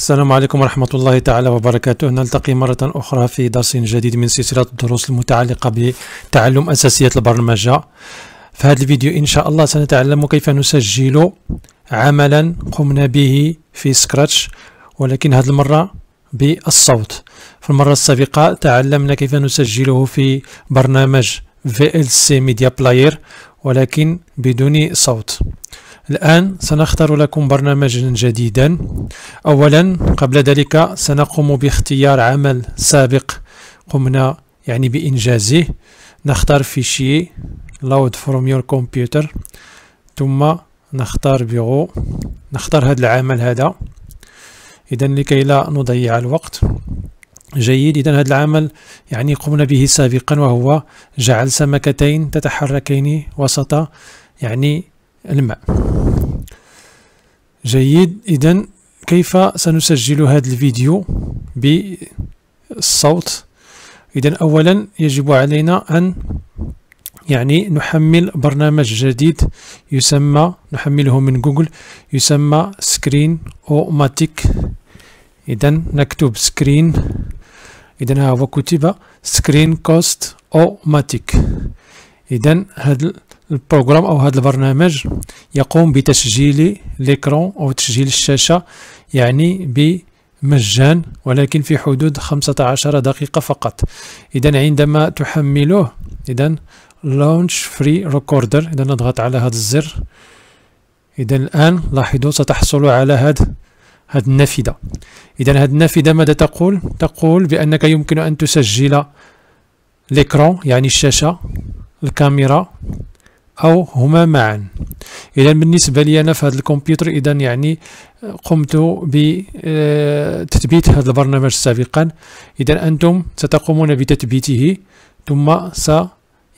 السلام عليكم ورحمة الله تعالى وبركاته نلتقي مرة أخرى في درس جديد من سلسلة الدروس المتعلقة بتعلم أساسيات البرمجة في هذا الفيديو إن شاء الله سنتعلم كيف نسجل عملا قمنا به في سكراتش ولكن هذه المرة بالصوت في المرة السابقة تعلمنا كيف نسجله في برنامج VLC Media Player ولكن بدون صوت الآن سنختار لكم برنامجا جديدا أولا قبل ذلك سنقوم باختيار عمل سابق قمنا يعني بإنجازه نختار فيشي load from your computer ثم نختار بيرو نختار هذا العمل هذا إذا لكي لا نضيع الوقت جيد إذا هذا العمل يعني قمنا به سابقا وهو جعل سمكتين تتحركين وسط يعني الماء جيد إذا كيف سنسجل هذا الفيديو بالصوت إذا أولا يجب علينا أن يعني نحمل برنامج جديد يسمى نحمله من جوجل يسمى سكرين أوماتيك إذا نكتب سكرين اذا ها هو كتب سكرين كوست اوماتيك اذا هذا البروغرام او هذا البرنامج يقوم بتسجيل ليكرون او تسجيل الشاشه يعني ب مجان ولكن في حدود 15 دقيقة فقط إذا عندما تحمله إذا لونش فري ريكوردر إذا نضغط على هذا الزر إذا الآن لاحظوا ستحصل على هذا هذه النافذة إذا هذه النافذة ماذا تقول؟ تقول بأنك يمكن أن تسجل ليكرون يعني الشاشة الكاميرا أو هما معا إذا بالنسبة لي أنا في هذا الكمبيوتر إذا يعني قمت بتثبيت هذا البرنامج سابقا إذا أنتم ستقومون بتثبيته ثم س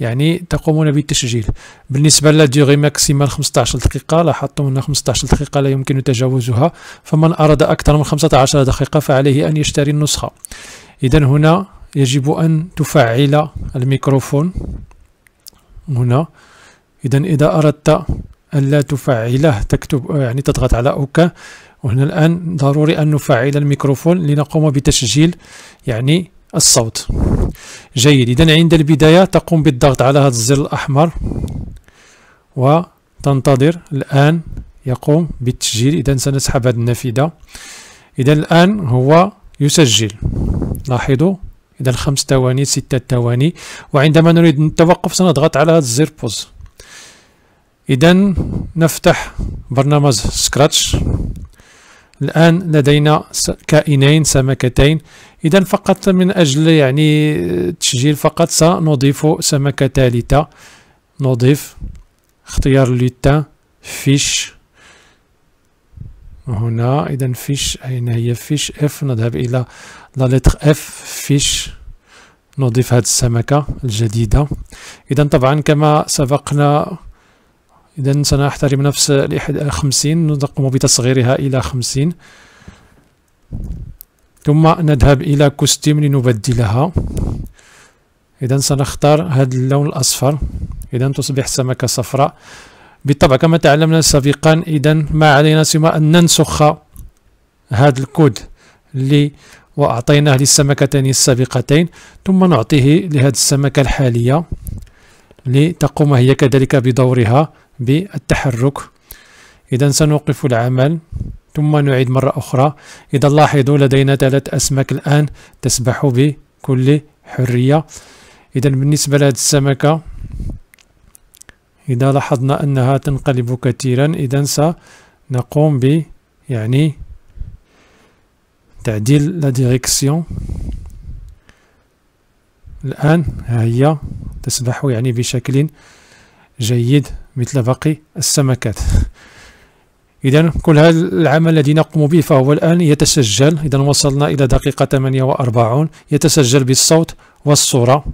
يعني تقومون بالتسجيل بالنسبه لديغي ماكسيمال 15 دقيقه لاحظتم ان 15 دقيقه لا يمكن تجاوزها فمن اراد اكثر من 15 دقيقه فعليه ان يشتري النسخه اذا هنا يجب ان تفعل الميكروفون هنا اذا اذا اردت الا تفعله تكتب يعني تضغط على اوكي وهنا الان ضروري ان نفعل الميكروفون لنقوم بتسجيل يعني الصوت جيد إذا عند البداية تقوم بالضغط على هذا الزر الأحمر وتنتظر الآن يقوم بالتسجيل إذا سنسحب هذه النافذة إذا الآن هو يسجل لاحظوا إذا خمس ثواني ستة ثواني وعندما نريد التوقف سنضغط على هذا الزر بوز إذا نفتح برنامج سكراتش الآن لدينا كائنين سمكتين إذا فقط من أجل يعني التسجيل فقط سنضيف سمكة ثالثة نضيف اختيار لوتان فيش هنا إذا فيش أين هي فيش اف نذهب إلى لا لتر اف فيش نضيف هذه السمكة الجديدة إذا طبعا كما سبقنا إذا سنحترم نفس الإحدى خمسين نقوم بتصغيرها إلى خمسين ثم نذهب إلى كوستيم لنبدلها إذا سنختار هذا اللون الأصفر إذا تصبح سمكة صفراء بالطبع كما تعلمنا سابقا إذا ما علينا سوى أن ننسخ هذا الكود اللي وأعطيناه للسمكتين السابقتين ثم نعطيه لهذه السمكة الحالية لتقوم هي كذلك بدورها بالتحرك إذا سنوقف العمل ثم نعيد مرة أخرى إذا لاحظوا لدينا ثلاث أسماك الآن تسبح بكل حرية إذا بالنسبة لهذه السمكة إذا لاحظنا أنها تنقلب كثيرا إذا سنقوم ب يعني تعديل لا ديريكسيون الآن ها هي تسبح يعني بشكل جيد مثل باقي السمكات إذا كل هذا العمل الذي نقوم به فهو الآن يتسجل إذا وصلنا إلى دقيقة 48 يتسجل بالصوت والصورة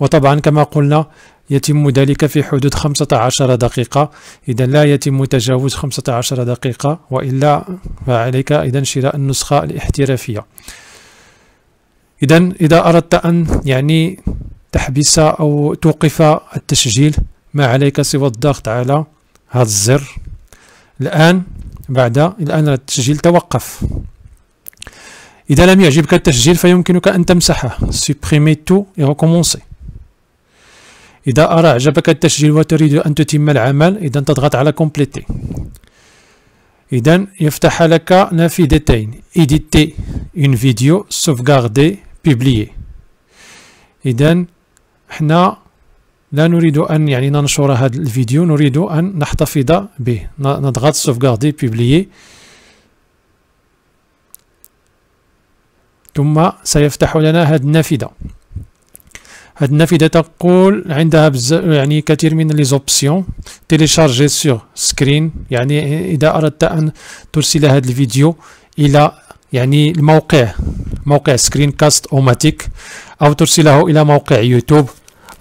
وطبعا كما قلنا يتم ذلك في حدود 15 دقيقة إذا لا يتم تجاوز 15 دقيقة وإلا فعليك إذا شراء النسخة الاحترافية إذا إذا أردت أن يعني تحبس أو توقف التسجيل ما عليك سوى الضغط على هذا الزر الآن بعد الآن التسجيل توقف إذا لم يعجبك التسجيل فيمكنك أن تمسحه سوبريمي تو et إذا أرى أعجبك التسجيل وتريد أن تتم العمل إذا تضغط على كومبليتي إذا يفتح لك نافذتين ايديتي اون فيديو سوفغاردي بيبليي إذا حنا لا نريد أن يعني ننشر هذا الفيديو نريد أن نحتفظ به نضغط سوفغاردي بوبليي ثم سيفتح لنا هذه النافذة هذه النافذة تقول عندها بز... يعني كثير من لي زوبسيون تيليشارجي سور سكرين يعني إذا أردت أن ترسل هذا الفيديو إلى يعني الموقع موقع سكرين كاست أوماتيك أو ترسله إلى موقع يوتيوب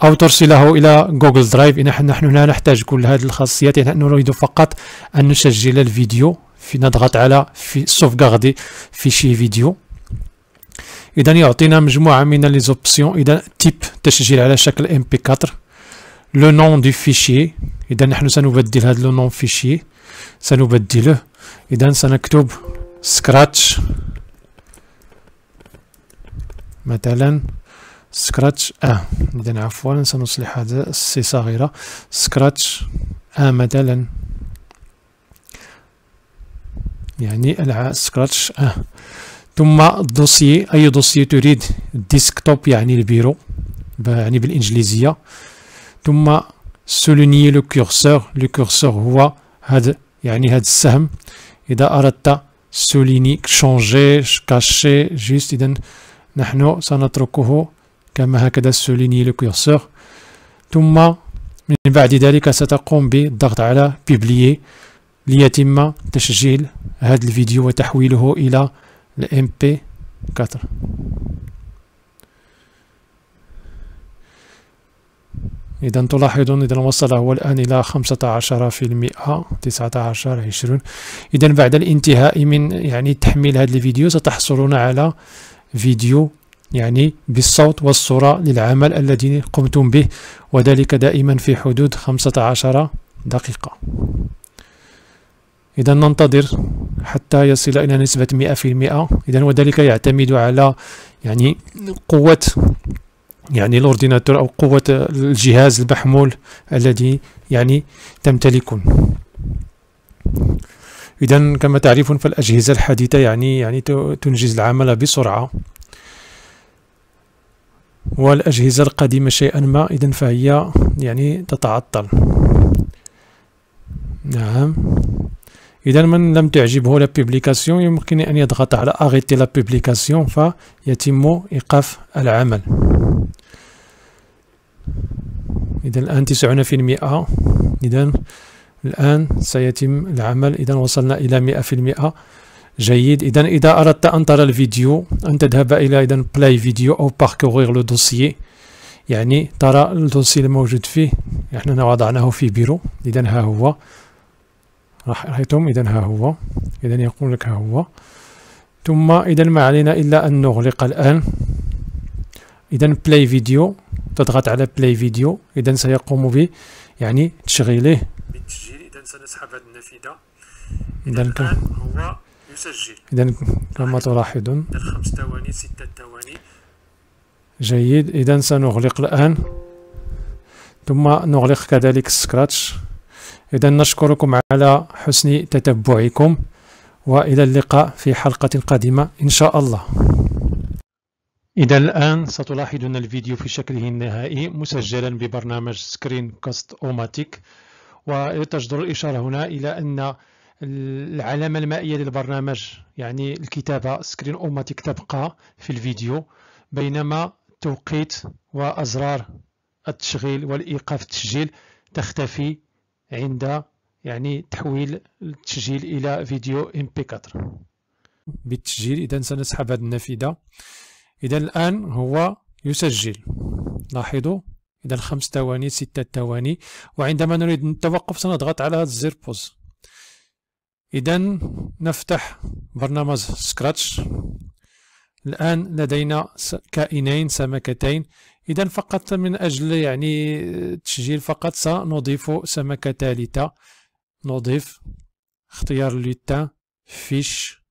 أو ترسله إلى جوجل درايف إن نحن لا نحتاج كل هذه الخاصيات يعني نحن نريد فقط أن نسجل الفيديو في نضغط على في سوفغاردي في شي فيديو إذا يعطينا مجموعة من لي زوبسيون إذا تيب تسجيل على شكل ام بي 4 لو نون دو فيشي إذا نحن سنبدل هذا لو نون فيشي سنبدله إذا سنكتب سكراتش مثلا سكراتش ا إذا عفوا سنصلح هذا السي صغيرة سكراتش ا مثلا يعني سكراتش ا ثم دوسي أي دوسيي تريد ديسكتوب يعني البيرو يعني بالإنجليزية ثم سولوني لو كورسور لو كورسور هو هذا يعني هذا السهم إذا أردت سوليني شونجي كاشي جيست إذا نحن سنتركه كما هكذا سوليني لو كورسور ثم من بعد ذلك ستقوم بالضغط على بيبليي ليتم تسجيل هذا الفيديو وتحويله إلى الام بي 4 إذا تلاحظون إذا وصل هو الآن إلى 15% 19 20 إذا بعد الانتهاء من يعني تحميل هذا الفيديو ستحصلون على فيديو يعني بالصوت والصورة للعمل الذي قمتم به وذلك دائما في حدود 15 دقيقة إذا ننتظر حتى يصل إلى نسبة 100% إذا وذلك يعتمد على يعني قوة يعني الأورديناتور أو قوة الجهاز المحمول الذي يعني تمتلكون إذا كما تعرفون فالأجهزة الحديثة يعني يعني تنجز العمل بسرعة والأجهزة القديمة شيئا ما إذا فهي يعني تتعطل نعم إذا من لم تعجبه لا يمكن أن يضغط على أغيتي لا فيتم إيقاف العمل إذا الآن 90% في إذا الآن سيتم العمل إذا وصلنا إلى 100% في جيد اذا اذا اردت ان ترى الفيديو ان تذهب الى اذا بلاي فيديو او باركورير لو دوسيي يعني ترى الدوسي الموجود فيه احنا وضعناه في بيرو اذا ها هو راح رايتم اذا ها هو اذا يقول لك ها هو ثم اذا ما علينا الا ان نغلق الان اذا بلاي فيديو تضغط على بلاي فيديو اذا سيقوم ب يعني تشغيله بالتسجيل اذا سنسحب هذه النافذه اذا الان هو يسجل إذا كما تلاحظون خمس ثواني ستة ثواني جيد إذا سنغلق الآن ثم نغلق كذلك سكراتش إذا نشكركم على حسن تتبعكم وإلى اللقاء في حلقة قادمة إن شاء الله إذا الآن ستلاحظون الفيديو في شكله النهائي مسجلا ببرنامج سكرين كاست أوماتيك وتجدر الإشارة هنا إلى أن العلامه المائيه للبرنامج يعني الكتابه سكرين اوماتيك تبقى في الفيديو بينما توقيت وازرار التشغيل والايقاف التسجيل تختفي عند يعني تحويل التسجيل الى فيديو ام بي 4 بالتسجيل اذا سنسحب هذه النافذه اذا الان هو يسجل لاحظوا اذا خمس ثواني ستة ثواني وعندما نريد التوقف سنضغط على هذا الزر بوز إذا نفتح برنامج سكراتش الآن لدينا كائنين سمكتين إذا فقط من أجل يعني التسجيل فقط سنضيف سمكة ثالثة نضيف اختيار لوتان فيش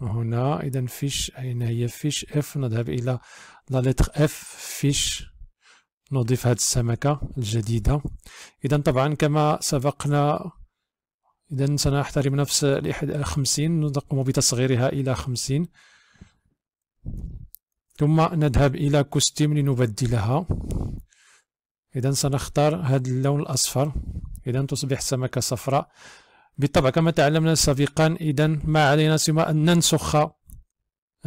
هنا إذا فيش أين هي فيش اف نذهب إلى لا لتر اف فيش نضيف هذه السمكة الجديدة إذا طبعا كما سبقنا إذا سنحترم نفس ال 50 نقوم بتصغيرها إلى 50 ثم نذهب إلى كوستيم لنبدلها إذا سنختار هذا اللون الأصفر إذا تصبح سمكة صفراء بالطبع كما تعلمنا سابقا إذا ما علينا سوى أن ننسخ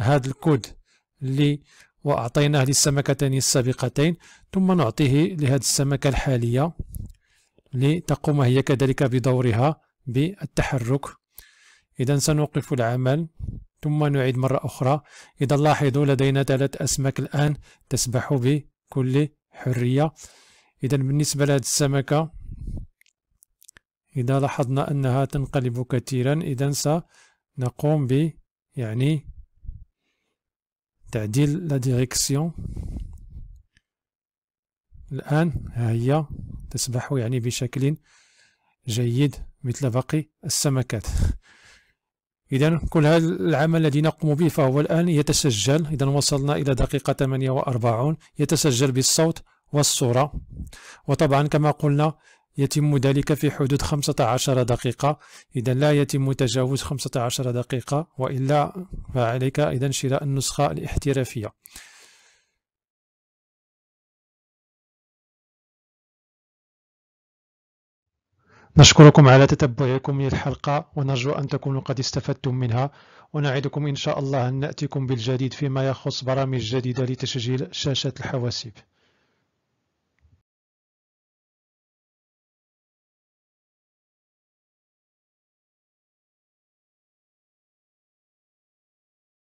هذا الكود اللي وأعطيناه للسمكتين السابقتين ثم نعطيه لهذه السمكة الحالية لتقوم هي كذلك بدورها بالتحرك إذا سنوقف العمل ثم نعيد مرة أخرى إذا لاحظوا لدينا ثلاث أسماك الآن تسبح بكل حرية إذا بالنسبة لهذه السمكة إذا لاحظنا أنها تنقلب كثيرا إذا سنقوم ب يعني تعديل لا ديريكسيون الآن ها هي تسبح يعني بشكل جيد مثل باقي السمكات إذا كل هذا العمل الذي نقوم به فهو الآن يتسجل إذا وصلنا إلى دقيقة 48 يتسجل بالصوت والصورة وطبعا كما قلنا يتم ذلك في حدود 15 دقيقة إذا لا يتم تجاوز 15 دقيقة وإلا فعليك إذا شراء النسخة الاحترافية نشكركم على تتبعكم للحلقة ونرجو أن تكونوا قد استفدتم منها ونعدكم إن شاء الله أن نأتيكم بالجديد فيما يخص برامج جديدة لتسجيل شاشة الحواسيب